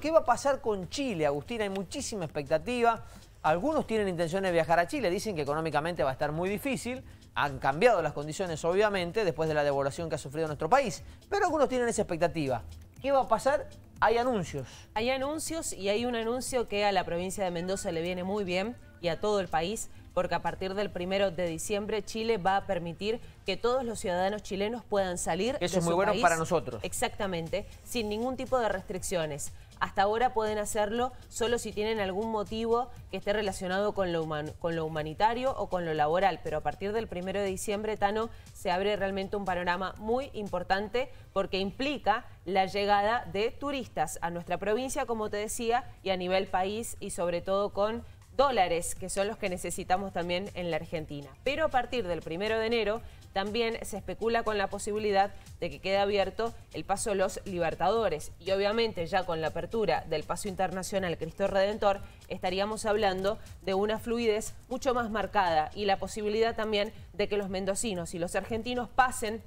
¿Qué va a pasar con Chile, Agustín? Hay muchísima expectativa. Algunos tienen intenciones de viajar a Chile, dicen que económicamente va a estar muy difícil. Han cambiado las condiciones, obviamente, después de la devaluación que ha sufrido nuestro país. Pero algunos tienen esa expectativa. ¿Qué va a pasar? Hay anuncios. Hay anuncios y hay un anuncio que a la provincia de Mendoza le viene muy bien y a todo el país, porque a partir del primero de diciembre Chile va a permitir que todos los ciudadanos chilenos puedan salir. Eso es muy bueno para nosotros. Exactamente, sin ningún tipo de restricciones. Hasta ahora pueden hacerlo solo si tienen algún motivo que esté relacionado con lo, con lo humanitario o con lo laboral. Pero a partir del primero de diciembre, Tano, se abre realmente un panorama muy importante porque implica la llegada de turistas a nuestra provincia, como te decía, y a nivel país y sobre todo con dólares, que son los que necesitamos también en la Argentina. Pero a partir del primero de enero también se especula con la posibilidad de que quede abierto el paso Los Libertadores. Y obviamente ya con la apertura del paso internacional Cristo Redentor estaríamos hablando de una fluidez mucho más marcada y la posibilidad también de que los mendocinos y los argentinos pasen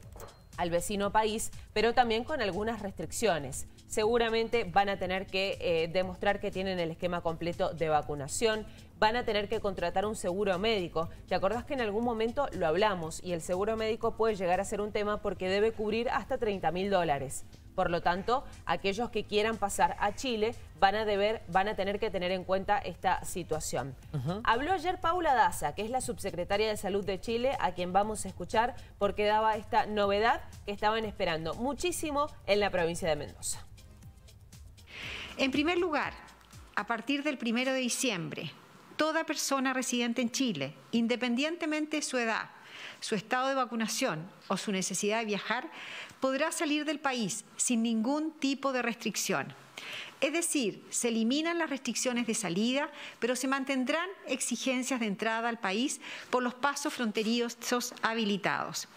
al vecino país, pero también con algunas restricciones seguramente van a tener que eh, demostrar que tienen el esquema completo de vacunación, van a tener que contratar un seguro médico. ¿Te acordás que en algún momento lo hablamos y el seguro médico puede llegar a ser un tema porque debe cubrir hasta 30 mil dólares? Por lo tanto, aquellos que quieran pasar a Chile van a, deber, van a tener que tener en cuenta esta situación. Habló ayer Paula Daza, que es la subsecretaria de Salud de Chile, a quien vamos a escuchar porque daba esta novedad que estaban esperando muchísimo en la provincia de Mendoza. En primer lugar, a partir del 1 de diciembre, toda persona residente en Chile, independientemente de su edad, su estado de vacunación o su necesidad de viajar, podrá salir del país sin ningún tipo de restricción. Es decir, se eliminan las restricciones de salida, pero se mantendrán exigencias de entrada al país por los pasos fronterizos habilitados.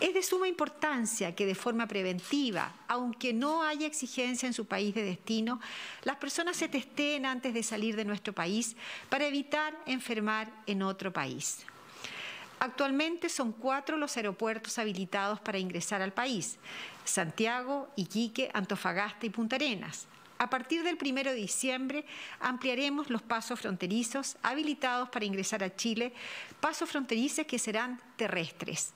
Es de suma importancia que de forma preventiva, aunque no haya exigencia en su país de destino, las personas se testeen antes de salir de nuestro país para evitar enfermar en otro país. Actualmente son cuatro los aeropuertos habilitados para ingresar al país, Santiago, Iquique, Antofagasta y Punta Arenas. A partir del 1 de diciembre ampliaremos los pasos fronterizos habilitados para ingresar a Chile, pasos fronterizos que serán terrestres.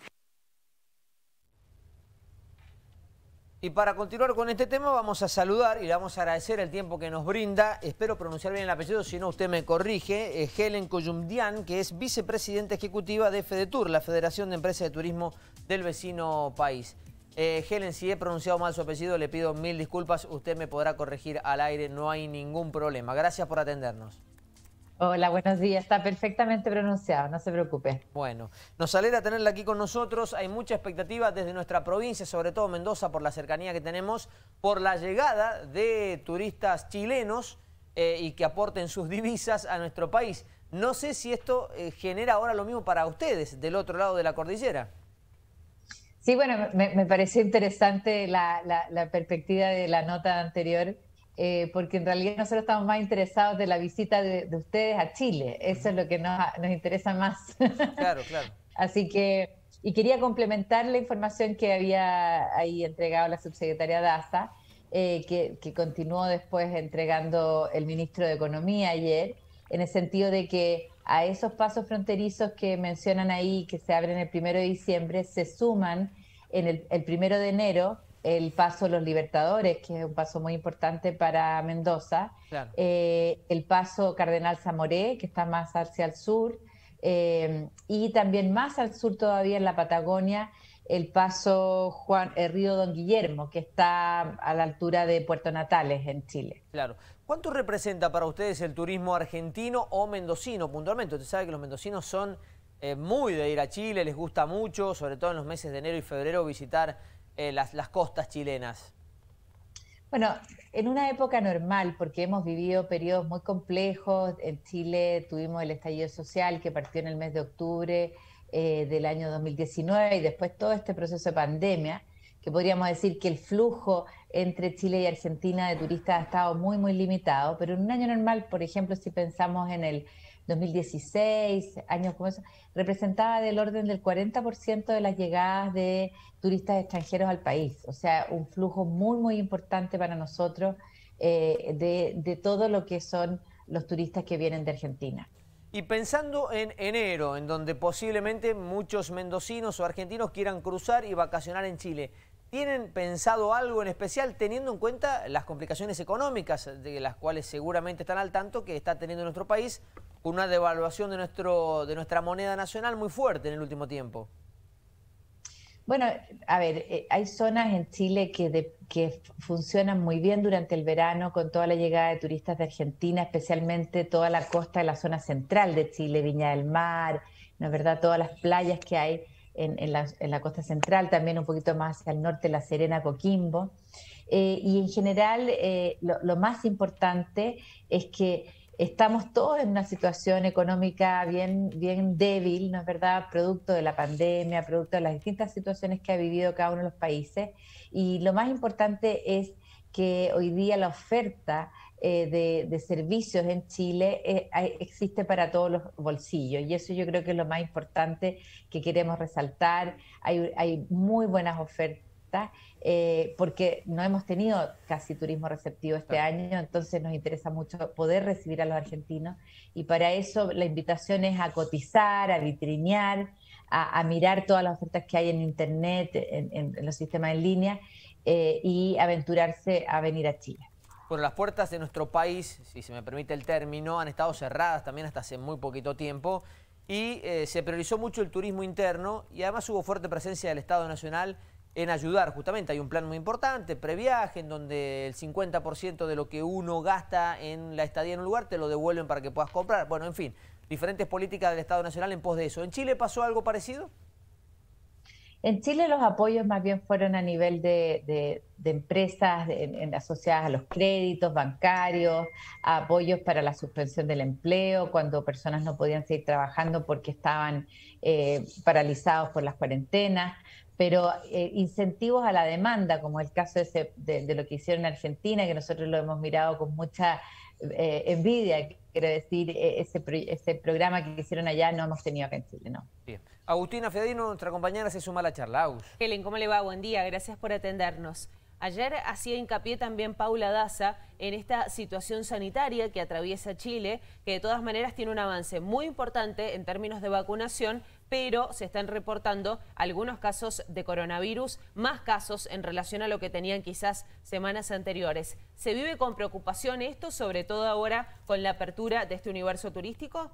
Y para continuar con este tema vamos a saludar y le vamos a agradecer el tiempo que nos brinda. Espero pronunciar bien el apellido, si no usted me corrige. Eh, Helen Coyumdian, que es vicepresidenta ejecutiva de FEDETUR, la Federación de Empresas de Turismo del vecino país. Eh, Helen, si he pronunciado mal su apellido, le pido mil disculpas. Usted me podrá corregir al aire, no hay ningún problema. Gracias por atendernos. Hola, buenos días. Está perfectamente pronunciado, no se preocupe. Bueno, nos alegra tenerla aquí con nosotros. Hay mucha expectativa desde nuestra provincia, sobre todo Mendoza, por la cercanía que tenemos, por la llegada de turistas chilenos eh, y que aporten sus divisas a nuestro país. No sé si esto eh, genera ahora lo mismo para ustedes del otro lado de la cordillera. Sí, bueno, me, pareció interesante la, perspectiva de la nota anterior, eh, porque en realidad nosotros estamos más interesados de la visita de, ustedes a Chile. Eso es lo que nos, interesa más. Claro, claro. Así que, y quería complementar la información que había ahí entregado la subsecretaria Daza, eh, que continuó después entregando el ministro de Economía ayer, en el sentido de que a esos pasos fronterizos que mencionan ahí, que se abren el primero de diciembre, se suman en el, primero de enero el paso Los Libertadores, que es un paso muy importante para Mendoza, eh, el paso Cardenal Zamoré, que está más hacia el sur, eh, y también más al sur todavía en la Patagonia, el paso Juan, el eh, Río Don Guillermo, que está a la altura de Puerto Natales, en Chile. Claro. ¿Cuánto representa para ustedes el turismo argentino o mendocino puntualmente? Usted sabe que los mendocinos son eh, muy de ir a Chile, les gusta mucho, sobre todo en los meses de enero y febrero, visitar eh, las, las costas chilenas. Bueno, en una época normal, porque hemos vivido periodos muy complejos, en Chile tuvimos el estallido social que partió en el mes de octubre, eh, del año 2019 y después todo este proceso de pandemia, que podríamos decir que el flujo entre Chile y Argentina de turistas ha estado muy, muy limitado, pero en un año normal, por ejemplo, si pensamos en el 2016, años como eso, representaba del orden del 40% de las llegadas de turistas extranjeros al país, o sea, un flujo muy, muy importante para nosotros eh, de todo lo que son los turistas que vienen de Argentina. Y pensando en enero, en donde posiblemente muchos mendocinos o argentinos quieran cruzar y vacacionar en Chile, ¿tienen pensado algo en especial teniendo en cuenta las complicaciones económicas de las cuales seguramente están al tanto que está teniendo nuestro país una devaluación de, nuestro, de nuestra moneda nacional muy fuerte en el último tiempo? Bueno, a ver, eh, hay zonas en Chile que, que funcionan muy bien durante el verano con toda la llegada de turistas de Argentina, especialmente toda la costa de la zona central de Chile, Viña del Mar, ¿no es verdad? Todas las playas que hay en, la, costa central, también un poquito más hacia el norte, La Serena, Coquimbo. Eh, y en general, eh, lo más importante es que estamos todos en una situación económica bien, bien débil, ¿no es verdad? Producto de la pandemia, producto de las distintas situaciones que ha vivido cada uno de los países. Y lo más importante es que hoy día la oferta eh, de, servicios en Chile eh, existe para todos los bolsillos y eso yo creo que es lo más importante que queremos resaltar. hay muy buenas ofertas eh, porque no hemos tenido casi turismo receptivo este año, entonces nos interesa mucho poder recibir a los argentinos y para eso la invitación es a cotizar, a vitrinear, a, mirar todas las ofertas que hay en Internet, en, los sistemas en línea eh, y aventurarse a venir a Chile. Bueno, las puertas de nuestro país, si se me permite el término, han estado cerradas también hasta hace muy poquito tiempo y eh, se priorizó mucho el turismo interno y además hubo fuerte presencia del Estado Nacional en ayudar. Justamente hay un plan muy importante, previaje, en donde el 50% de lo que uno gasta en la estadía en un lugar te lo devuelven para que puedas comprar. Bueno, en fin, diferentes políticas del Estado Nacional en pos de eso. ¿En Chile pasó algo parecido? En Chile los apoyos más bien fueron a nivel de, empresas en, asociadas a los créditos bancarios, apoyos para la suspensión del empleo, cuando personas no podían seguir trabajando porque estaban eh, paralizados por las cuarentenas, pero eh, incentivos a la demanda, como el caso de, de, lo que hicieron en Argentina, que nosotros lo hemos mirado con mucha eh, envidia, quiero decir, e, ese, programa que hicieron allá no hemos tenido acá en Chile, ¿no? Bien. Agustina Fedino, nuestra compañera, se suma a la charla. Helen, ¿cómo le va? Buen día, gracias por atendernos. Ayer hacía hincapié también Paula Daza en esta situación sanitaria que atraviesa Chile, que de todas maneras tiene un avance muy importante en términos de vacunación, pero se están reportando algunos casos de coronavirus, más casos en relación a lo que tenían quizás semanas anteriores. ¿Se vive con preocupación esto, sobre todo ahora con la apertura de este universo turístico?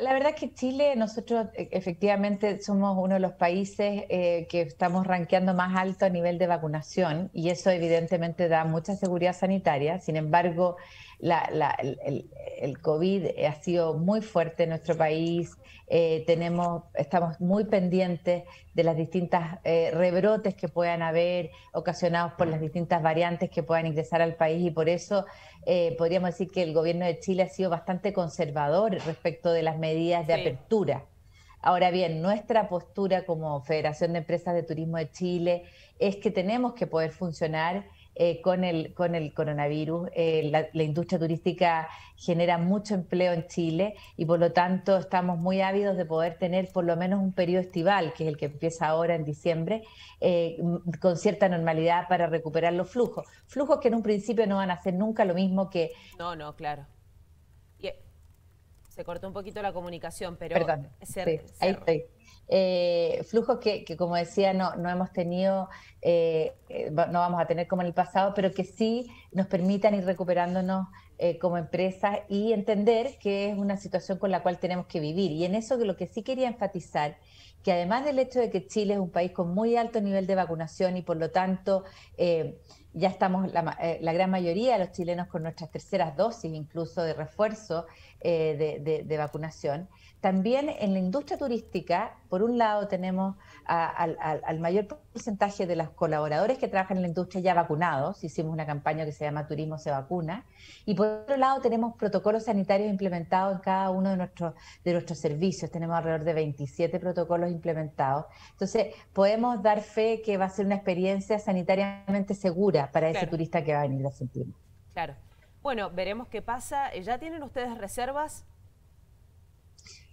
La verdad es que Chile, nosotros e, efectivamente somos uno de los países eh, que estamos rankeando más alto a nivel de vacunación y eso evidentemente da mucha seguridad sanitaria. Sin embargo, la, el, COVID ha sido muy fuerte en nuestro país, eh, tenemos, estamos muy pendientes de las distintas eh, rebrotes que puedan haber ocasionados por las distintas variantes que puedan ingresar al país y por eso eh, podríamos decir que el gobierno de Chile ha sido bastante conservador respecto de las medidas de apertura. Ahora bien, nuestra postura como Federación de Empresas de Turismo de Chile es que tenemos que poder funcionar eh, con, el, con el coronavirus. Eh, la, industria turística genera mucho empleo en Chile y por lo tanto estamos muy ávidos de poder tener por lo menos un periodo estival, que es el que empieza ahora en diciembre, eh, con cierta normalidad para recuperar los flujos. Flujos que en un principio no van a ser nunca lo mismo que... No, no, claro se cortó un poquito la comunicación, pero... flujos que, como decía, no, no hemos tenido, eh, no vamos a tener como en el pasado, pero que sí nos permitan ir recuperándonos eh, como empresas y entender que es una situación con la cual tenemos que vivir. Y en eso lo que sí quería enfatizar que además del hecho de que Chile es un país con muy alto nivel de vacunación y por lo tanto eh, ya estamos eh, la, gran mayoría de los chilenos con nuestras terceras dosis, incluso de refuerzo eh, de, vacunación. También en la industria turística, por un lado tenemos al mayor porcentaje de los colaboradores que trabajan en la industria ya vacunados, hicimos una campaña que se llama Turismo se vacuna, y por otro lado tenemos protocolos sanitarios implementados en cada uno de nuestros, de nuestros servicios, tenemos alrededor de 27 protocolos implementados. Entonces, podemos dar fe que va a ser una experiencia sanitariamente segura para, ese turista que va a venir a Argentina. Claro. Bueno, veremos qué pasa. Eh, ¿Ya tienen ustedes reservas?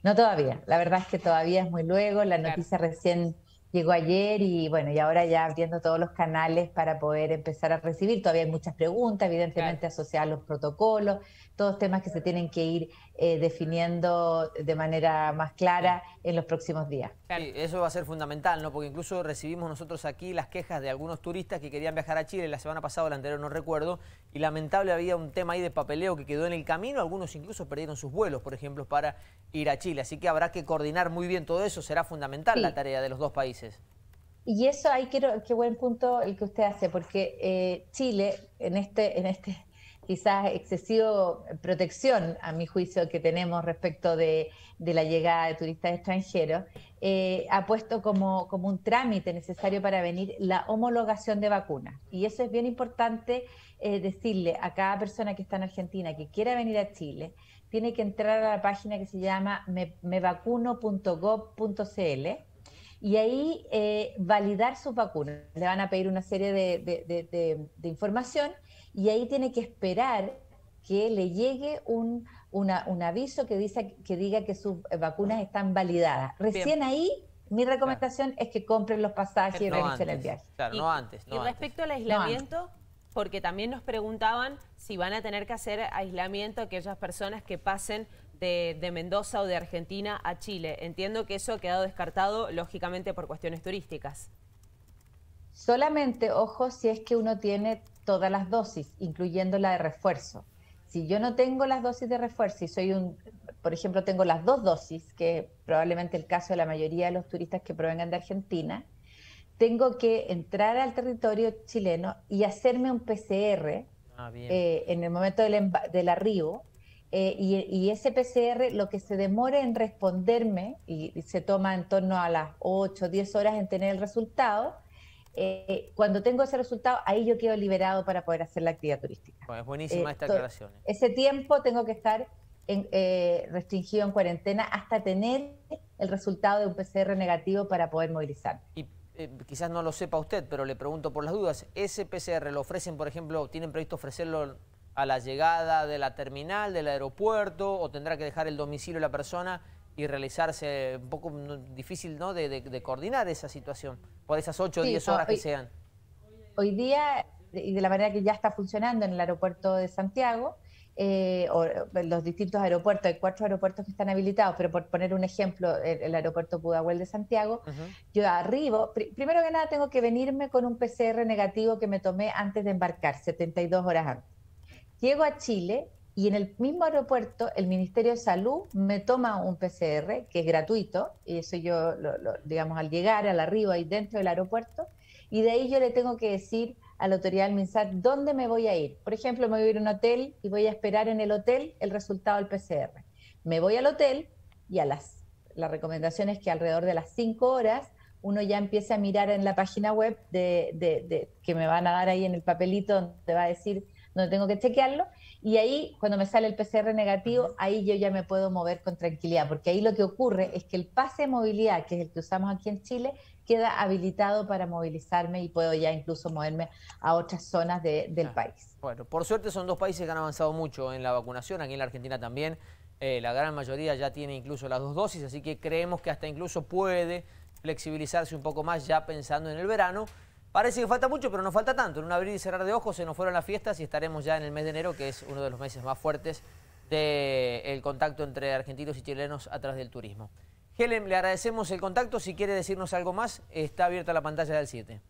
No todavía. La verdad es que todavía es muy luego. La noticia recién llegó ayer y bueno, y ahora ya abriendo todos los canales para poder empezar a recibir. Todavía hay muchas preguntas, evidentemente asociadas a los protocolos, todos temas que se tienen que ir eh, definiendo de manera más clara en los próximos días. Sí, eso va a ser fundamental, ¿no? Porque incluso recibimos nosotros aquí las quejas de algunos turistas que querían viajar a Chile la semana pasada o la anterior, no recuerdo, y lamentable había un tema ahí de papeleo que quedó en el camino, algunos incluso perdieron sus vuelos, por ejemplo, para ir a Chile. Así que habrá que coordinar muy bien todo eso, será fundamental la tarea de los dos países. Y eso ahí quiero, qué buen punto el que usted hace, porque eh, Chile en este, en este quizás excesiva protección, a mi juicio, que tenemos respecto de, la llegada de turistas extranjeros, eh, ha puesto como, un trámite necesario para venir la homologación de vacunas. Y eso es bien importante eh, decirle a cada persona que está en Argentina que quiera venir a Chile, tiene que entrar a la página que se llama me, mevacuno.gov.cl y ahí eh, validar sus vacunas. Le van a pedir una serie de, de información y ahí tiene que esperar que le llegue un, un aviso que, dice, que diga que sus vacunas están validadas. Recién ahí mi recomendación es que compren los pasajes y realicen el viaje. Claro, no antes. y respecto al aislamiento, porque también nos preguntaban si van a tener que hacer aislamiento aquellas personas que pasen de, de, Mendoza o de Argentina a Chile. Entiendo que eso ha quedado descartado, lógicamente, por cuestiones turísticas. Solamente, ojo, si es que uno tiene todas las dosis, incluyendo la de refuerzo. Si yo no tengo las dosis de refuerzo y soy un, por ejemplo, tengo las dos dosis, que probablemente el caso de la mayoría de los turistas que provengan de Argentina, tengo que entrar al territorio chileno y hacerme un PCR ah, eh, en el momento del, arribo. Eh, y, ese PCR lo que se demore en responderme, y, y se toma en torno a las 8 o 10 horas en tener el resultado, eh, cuando tengo ese resultado, ahí yo quedo liberado para poder hacer la actividad turística. Bueno, es buenísima eh, esta aclaración. ¿eh? Ese tiempo tengo que estar restringido en cuarentena hasta tener el resultado de un PCR negativo para poder movilizar. Y quizás no lo sepa usted, pero le pregunto por las dudas, ¿ese PCR lo ofrecen, por ejemplo, tienen previsto ofrecerlo a la llegada de la terminal, del aeropuerto, o tendrá que dejar el domicilio de la persona y realizarse un poco mm, difícil ¿no? de, coordinar esa situación por esas 8 o 10 horas que sean. Hoy día, y de la manera que ya está funcionando en el aeropuerto de Santiago, eh, o los distintos aeropuertos, hay cuatro aeropuertos que están habilitados, pero por poner un ejemplo, el, aeropuerto Pudahuel de Santiago, yo arribo, primero que nada tengo que venirme con un PCR negativo que me tomé antes de embarcar, 72 horas antes. Llego a Chile y en el mismo aeropuerto, el Ministerio de Salud me toma un PCR, que es gratuito, y eso yo, digamos, al llegar, al arriba y dentro del aeropuerto, y de ahí yo le tengo que decir a la autoridad del MINSAT dónde me voy a ir. Por ejemplo, me voy a ir a un hotel y voy a esperar en el hotel el resultado del PCR. Me voy al hotel y a las, la recomendación es que alrededor de las 5 horas uno ya empiece a mirar en la página web de, que me van a dar ahí en el papelito donde va a decir no tengo que chequearlo y ahí, cuando me sale el PCR negativo, ahí yo ya me puedo mover con tranquilidad, porque ahí lo que ocurre es que el pase de movilidad, que es el que usamos aquí en Chile, queda habilitado para movilizarme y puedo ya incluso moverme a otras zonas de, del país. Bueno, por suerte son dos países que han avanzado mucho en la vacunación, aquí en la Argentina también. Eh, la gran mayoría ya tiene incluso las dos dosis, así que creemos que hasta incluso puede flexibilizarse un poco más ya pensando en el verano. Parece que falta mucho, pero no falta tanto. En un abrir y cerrar de ojos se nos fueron las fiestas y estaremos ya en el mes de enero, que es uno de los meses más fuertes del contacto entre argentinos y chilenos a través del turismo. Helen, le agradecemos el contacto. Si quiere decirnos algo más, está abierta la pantalla del 7.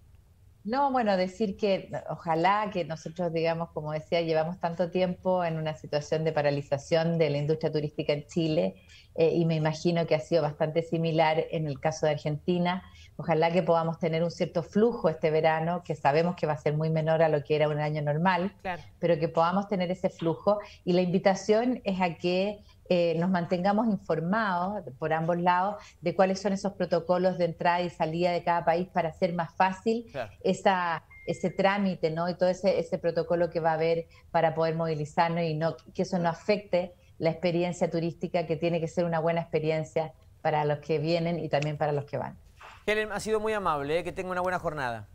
No, bueno, decir que ojalá que nosotros, digamos, como decía, llevamos tanto tiempo en una situación de paralización de la industria turística en Chile eh, y me imagino que ha sido bastante similar en el caso de Argentina. Ojalá que podamos tener un cierto flujo este verano, que sabemos que va a ser muy menor a lo que era un año normal, pero que podamos tener ese flujo. Y la invitación es a que eh, nos mantengamos informados por ambos lados de cuáles son esos protocolos de entrada y salida de cada país para hacer más fácil esa ese trámite, ¿no? Y todo ese, ese protocolo que va a haber para poder movilizarnos y no que eso no afecte la experiencia turística que tiene que ser una buena experiencia para los que vienen y también para los que van. Helen, ha sido muy amable, ¿eh? que tenga una buena jornada.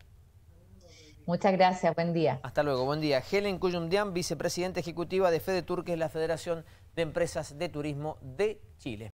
Muchas gracias, buen día. Hasta luego, buen día. Helen Kuyumdian, vicepresidenta ejecutiva de Fede Turques, que es la Federación de Empresas de Turismo de Chile.